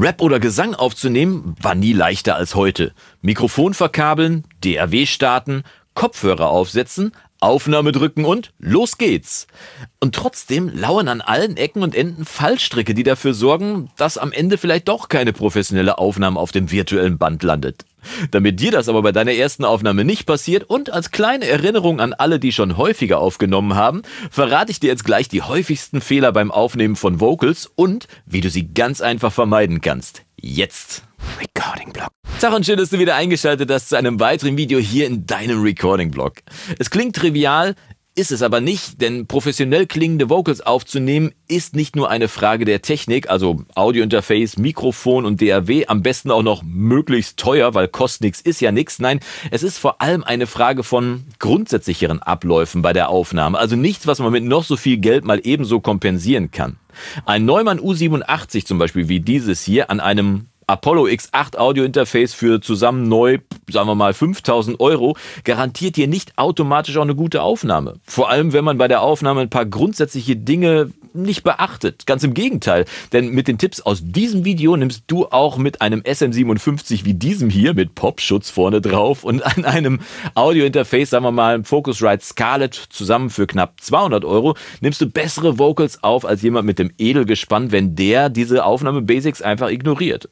Rap oder Gesang aufzunehmen war nie leichter als heute. Mikrofon verkabeln, DAW starten, Kopfhörer aufsetzen, Aufnahme drücken und los geht's. Und trotzdem lauern an allen Ecken und Enden Fallstricke, die dafür sorgen, dass am Ende vielleicht doch keine professionelle Aufnahme auf dem virtuellen Band landet. Damit dir das aber bei deiner ersten Aufnahme nicht passiert und als kleine Erinnerung an alle, die schon häufiger aufgenommen haben, verrate ich dir jetzt gleich die häufigsten Fehler beim Aufnehmen von Vocals und wie du sie ganz einfach vermeiden kannst. Jetzt! Recording Block. Tag und schön, dass du wieder eingeschaltet hast zu einem weiteren Video hier in deinem Recording Block. Es klingt trivial, ist es aber nicht, denn professionell klingende Vocals aufzunehmen ist nicht nur eine Frage der Technik, also Audiointerface, Mikrofon und DAW, am besten auch noch möglichst teuer, weil kostet nichts ist ja nichts. Nein, es ist vor allem eine Frage von grundsätzlicheren Abläufen bei der Aufnahme, also nichts, was man mit noch so viel Geld mal ebenso kompensieren kann. Ein Neumann U87 zum Beispiel wie dieses hier an einem Apollo X8 Audio Interface für zusammen neu, sagen wir mal, 5000 Euro garantiert dir nicht automatisch auch eine gute Aufnahme. Vor allem, wenn man bei der Aufnahme ein paar grundsätzliche Dinge nicht beachtet. Ganz im Gegenteil. Denn mit den Tipps aus diesem Video nimmst du auch mit einem SM57 wie diesem hier, mit Popschutz vorne drauf und an einem Audio Interface, sagen wir mal, Focusrite Scarlett zusammen für knapp 200 Euro, nimmst du bessere Vocals auf als jemand mit dem Edelgespann, wenn der diese Aufnahme Basics einfach ignoriert.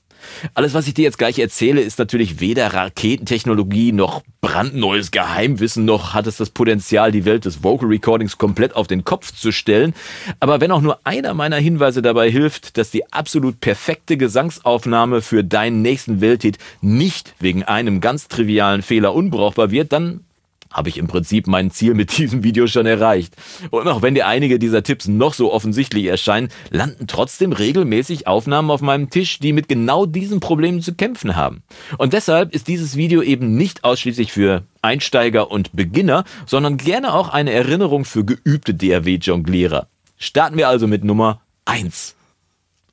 Alles, was ich dir jetzt gleich erzähle, ist natürlich weder Raketentechnologie noch brandneues Geheimwissen, noch hat es das Potenzial, die Welt des Vocal Recordings komplett auf den Kopf zu stellen. Aber wenn auch nur einer meiner Hinweise dabei hilft, dass die absolut perfekte Gesangsaufnahme für deinen nächsten Welthit nicht wegen einem ganz trivialen Fehler unbrauchbar wird, dann habe ich im Prinzip mein Ziel mit diesem Video schon erreicht. Und auch wenn dir einige dieser Tipps noch so offensichtlich erscheinen, landen trotzdem regelmäßig Aufnahmen auf meinem Tisch, die mit genau diesen Problemen zu kämpfen haben. Und deshalb ist dieses Video eben nicht ausschließlich für Einsteiger und Beginner, sondern gerne auch eine Erinnerung für geübte DRW-Jonglierer. Starten wir also mit Nummer 1.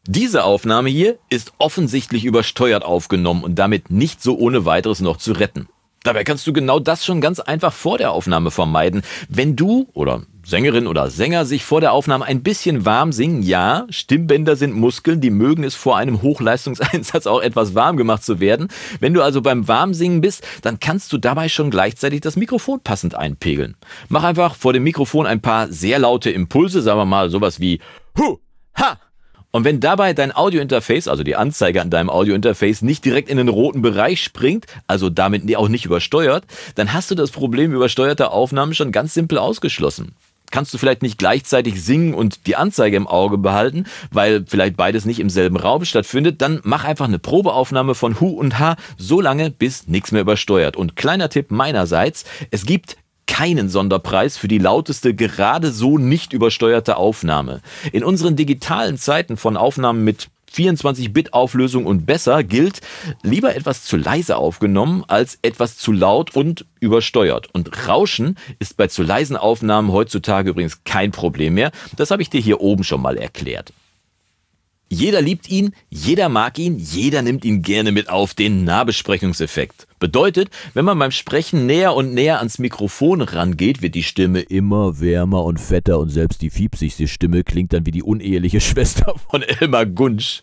Diese Aufnahme hier ist offensichtlich übersteuert aufgenommen und damit nicht so ohne weiteres noch zu retten. Dabei kannst du genau das schon ganz einfach vor der Aufnahme vermeiden. Wenn du oder Sängerin oder Sänger sich vor der Aufnahme ein bisschen warm singen, ja, Stimmbänder sind Muskeln, die mögen es vor einem Hochleistungseinsatz auch etwas warm gemacht zu werden. Wenn du also beim Warmsingen bist, dann kannst du dabei schon gleichzeitig das Mikrofon passend einpegeln. Mach einfach vor dem Mikrofon ein paar sehr laute Impulse, sagen wir mal sowas wie Hu, Ha, und wenn dabei dein Audiointerface, also die Anzeige an deinem Audiointerface, nicht direkt in den roten Bereich springt, also damit auch nicht übersteuert, dann hast du das Problem übersteuerter Aufnahmen schon ganz simpel ausgeschlossen. Kannst du vielleicht nicht gleichzeitig singen und die Anzeige im Auge behalten, weil vielleicht beides nicht im selben Raum stattfindet, dann mach einfach eine Probeaufnahme von Hu und Ha so lange, bis nichts mehr übersteuert. Und kleiner Tipp meinerseits, es gibt keinen Sonderpreis für die lauteste, gerade so nicht übersteuerte Aufnahme. In unseren digitalen Zeiten von Aufnahmen mit 24-Bit-Auflösung und besser gilt, lieber etwas zu leise aufgenommen als etwas zu laut und übersteuert. Und Rauschen ist bei zu leisen Aufnahmen heutzutage übrigens kein Problem mehr. Das habe ich dir hier oben schon mal erklärt. Jeder liebt ihn, jeder mag ihn, jeder nimmt ihn gerne mit auf, den Nahbesprechungseffekt. Bedeutet, wenn man beim Sprechen näher und näher ans Mikrofon rangeht, wird die Stimme immer wärmer und fetter und selbst die fiepsigste Stimme klingt dann wie die uneheliche Schwester von Elmar Gunsch.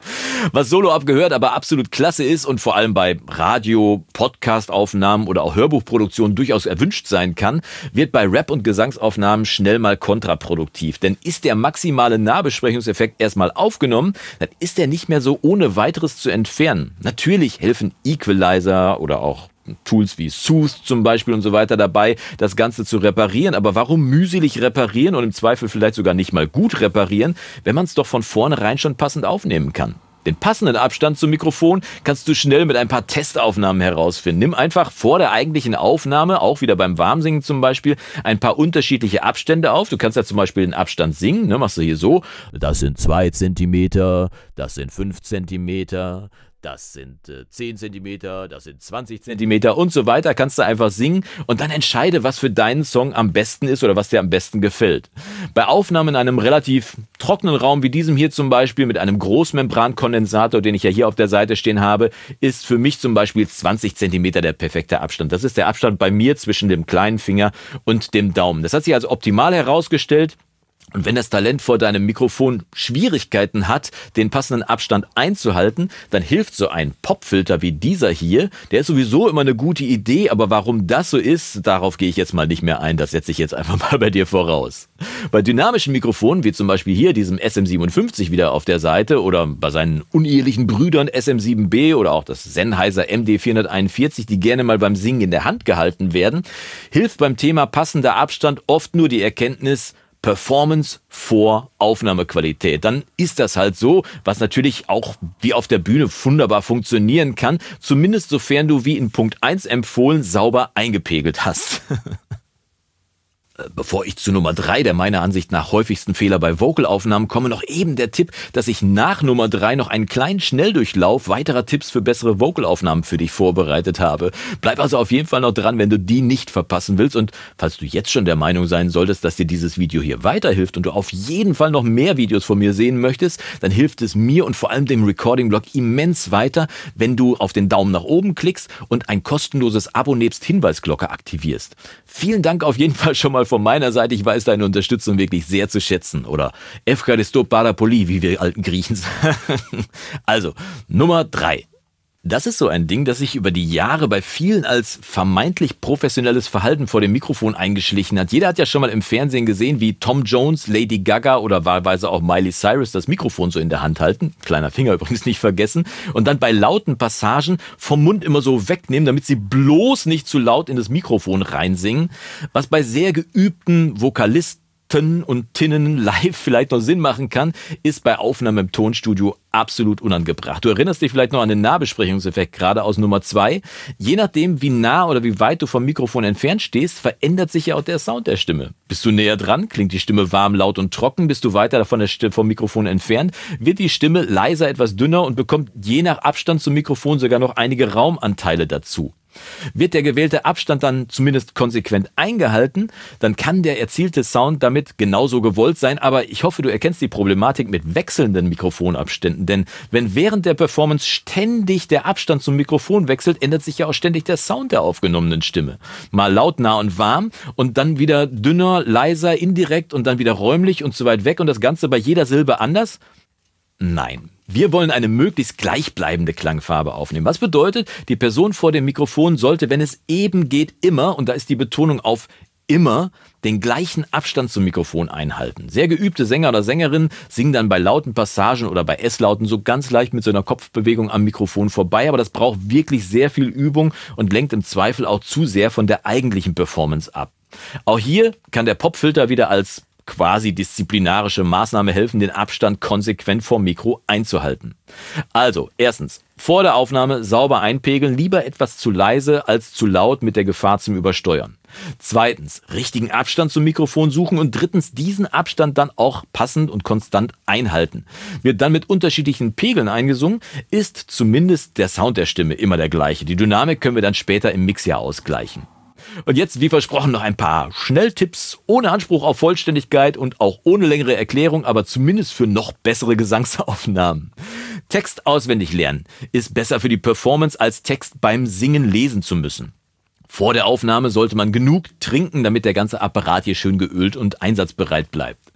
Was solo abgehört, aber absolut klasse ist und vor allem bei Radio, Podcastaufnahmen oder auch Hörbuchproduktionen durchaus erwünscht sein kann, wird bei Rap- und Gesangsaufnahmen schnell mal kontraproduktiv. Denn ist der maximale Nahbesprechungseffekt erstmal aufgenommen, dann ist er nicht mehr so ohne weiteres zu entfernen. Natürlich helfen Equalizer oder auch Tools wie Sooth zum Beispiel und so weiter dabei, das Ganze zu reparieren. Aber warum mühselig reparieren und im Zweifel vielleicht sogar nicht mal gut reparieren, wenn man es doch von vornherein schon passend aufnehmen kann? Den passenden Abstand zum Mikrofon kannst du schnell mit ein paar Testaufnahmen herausfinden. Nimm einfach vor der eigentlichen Aufnahme, auch wieder beim Warmsingen zum Beispiel, ein paar unterschiedliche Abstände auf. Du kannst ja zum Beispiel den Abstand singen, ne? machst du hier so. Das sind zwei Zentimeter, das sind fünf Zentimeter, das sind äh, 10 cm, das sind 20 cm und so weiter, kannst du einfach singen und dann entscheide, was für deinen Song am besten ist oder was dir am besten gefällt. Bei Aufnahmen in einem relativ trockenen Raum wie diesem hier zum Beispiel mit einem Großmembrankondensator, den ich ja hier auf der Seite stehen habe, ist für mich zum Beispiel 20 cm der perfekte Abstand. Das ist der Abstand bei mir zwischen dem kleinen Finger und dem Daumen. Das hat sich also optimal herausgestellt. Und wenn das Talent vor deinem Mikrofon Schwierigkeiten hat, den passenden Abstand einzuhalten, dann hilft so ein Popfilter wie dieser hier. Der ist sowieso immer eine gute Idee, aber warum das so ist, darauf gehe ich jetzt mal nicht mehr ein. Das setze ich jetzt einfach mal bei dir voraus. Bei dynamischen Mikrofonen, wie zum Beispiel hier diesem SM57 wieder auf der Seite oder bei seinen unehelichen Brüdern SM7B oder auch das Sennheiser MD441, die gerne mal beim Singen in der Hand gehalten werden, hilft beim Thema passender Abstand oft nur die Erkenntnis, Performance vor Aufnahmequalität. Dann ist das halt so, was natürlich auch wie auf der Bühne wunderbar funktionieren kann, zumindest sofern du wie in Punkt 1 empfohlen sauber eingepegelt hast. Bevor ich zu Nummer drei der meiner Ansicht nach häufigsten Fehler bei Vocalaufnahmen komme, noch eben der Tipp, dass ich nach Nummer drei noch einen kleinen Schnelldurchlauf weiterer Tipps für bessere Vocalaufnahmen für dich vorbereitet habe. Bleib also auf jeden Fall noch dran, wenn du die nicht verpassen willst und falls du jetzt schon der Meinung sein solltest, dass dir dieses Video hier weiterhilft und du auf jeden Fall noch mehr Videos von mir sehen möchtest, dann hilft es mir und vor allem dem Recording-Blog immens weiter, wenn du auf den Daumen nach oben klickst und ein kostenloses Abo nebst Hinweisglocke aktivierst. Vielen Dank auf jeden Fall schon mal von meiner Seite. Ich weiß deine Unterstützung wirklich sehr zu schätzen. Oder Efkaristo Parapoli, wie wir alten Griechen sagen. Also, Nummer drei. Das ist so ein Ding, das sich über die Jahre bei vielen als vermeintlich professionelles Verhalten vor dem Mikrofon eingeschlichen hat. Jeder hat ja schon mal im Fernsehen gesehen, wie Tom Jones, Lady Gaga oder wahlweise auch Miley Cyrus das Mikrofon so in der Hand halten. Kleiner Finger übrigens nicht vergessen. Und dann bei lauten Passagen vom Mund immer so wegnehmen, damit sie bloß nicht zu laut in das Mikrofon reinsingen. Was bei sehr geübten Vokalisten Ten und Tinnen live vielleicht noch Sinn machen kann, ist bei Aufnahmen im Tonstudio absolut unangebracht. Du erinnerst dich vielleicht noch an den Nahbesprechungseffekt gerade aus Nummer zwei. Je nachdem, wie nah oder wie weit du vom Mikrofon entfernt stehst, verändert sich ja auch der Sound der Stimme. Bist du näher dran, klingt die Stimme warm, laut und trocken. Bist du weiter davon vom Mikrofon entfernt, wird die Stimme leiser, etwas dünner und bekommt je nach Abstand zum Mikrofon sogar noch einige Raumanteile dazu. Wird der gewählte Abstand dann zumindest konsequent eingehalten, dann kann der erzielte Sound damit genauso gewollt sein, aber ich hoffe, du erkennst die Problematik mit wechselnden Mikrofonabständen, denn wenn während der Performance ständig der Abstand zum Mikrofon wechselt, ändert sich ja auch ständig der Sound der aufgenommenen Stimme. Mal laut, nah und warm und dann wieder dünner, leiser, indirekt und dann wieder räumlich und zu weit weg und das Ganze bei jeder Silbe anders? Nein. Wir wollen eine möglichst gleichbleibende Klangfarbe aufnehmen. Was bedeutet, die Person vor dem Mikrofon sollte, wenn es eben geht, immer, und da ist die Betonung auf immer, den gleichen Abstand zum Mikrofon einhalten. Sehr geübte Sänger oder Sängerinnen singen dann bei lauten Passagen oder bei S-Lauten so ganz leicht mit so einer Kopfbewegung am Mikrofon vorbei, aber das braucht wirklich sehr viel Übung und lenkt im Zweifel auch zu sehr von der eigentlichen Performance ab. Auch hier kann der Popfilter wieder als quasi disziplinarische Maßnahme helfen, den Abstand konsequent vom Mikro einzuhalten. Also, erstens, vor der Aufnahme sauber einpegeln, lieber etwas zu leise als zu laut mit der Gefahr zum Übersteuern. Zweitens, richtigen Abstand zum Mikrofon suchen und drittens, diesen Abstand dann auch passend und konstant einhalten. Wird dann mit unterschiedlichen Pegeln eingesungen, ist zumindest der Sound der Stimme immer der gleiche. Die Dynamik können wir dann später im Mix ja ausgleichen. Und jetzt, wie versprochen, noch ein paar Schnelltipps ohne Anspruch auf Vollständigkeit und auch ohne längere Erklärung, aber zumindest für noch bessere Gesangsaufnahmen. Text auswendig lernen ist besser für die Performance als Text beim Singen lesen zu müssen. Vor der Aufnahme sollte man genug trinken, damit der ganze Apparat hier schön geölt und einsatzbereit bleibt.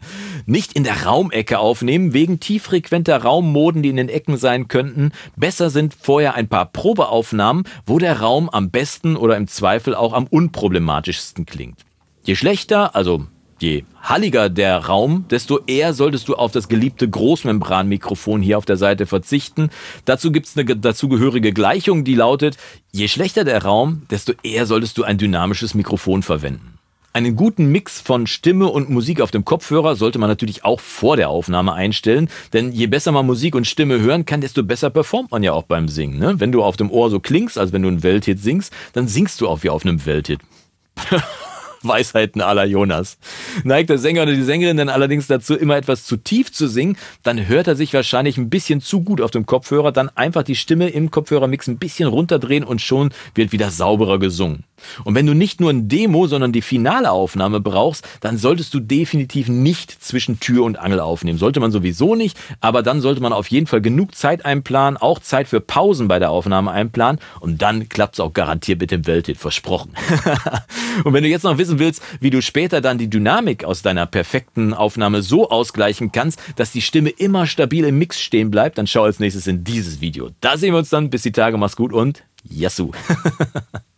Nicht in der Raumecke aufnehmen, wegen tieffrequenter Raummoden, die in den Ecken sein könnten. Besser sind vorher ein paar Probeaufnahmen, wo der Raum am besten oder im Zweifel auch am unproblematischsten klingt. Je schlechter, also Je halliger der Raum, desto eher solltest du auf das geliebte Großmembranmikrofon hier auf der Seite verzichten. Dazu gibt es eine dazugehörige Gleichung, die lautet, je schlechter der Raum, desto eher solltest du ein dynamisches Mikrofon verwenden. Einen guten Mix von Stimme und Musik auf dem Kopfhörer sollte man natürlich auch vor der Aufnahme einstellen, denn je besser man Musik und Stimme hören kann, desto besser performt man ja auch beim Singen. Ne? Wenn du auf dem Ohr so klingst, als wenn du einen Welthit singst, dann singst du auch wie auf einem Welthit. Weisheiten aller Jonas. Neigt der Sänger oder die Sängerin dann allerdings dazu, immer etwas zu tief zu singen, dann hört er sich wahrscheinlich ein bisschen zu gut auf dem Kopfhörer, dann einfach die Stimme im Kopfhörermix ein bisschen runterdrehen und schon wird wieder sauberer gesungen. Und wenn du nicht nur ein Demo, sondern die finale Aufnahme brauchst, dann solltest du definitiv nicht zwischen Tür und Angel aufnehmen. Sollte man sowieso nicht, aber dann sollte man auf jeden Fall genug Zeit einplanen, auch Zeit für Pausen bei der Aufnahme einplanen und dann klappt es auch garantiert mit dem Welthit, versprochen. und wenn du jetzt noch wissen willst, wie du später dann die Dynamik aus deiner perfekten Aufnahme so ausgleichen kannst, dass die Stimme immer stabil im Mix stehen bleibt, dann schau als nächstes in dieses Video. Da sehen wir uns dann. Bis die Tage, mach's gut und Yassou!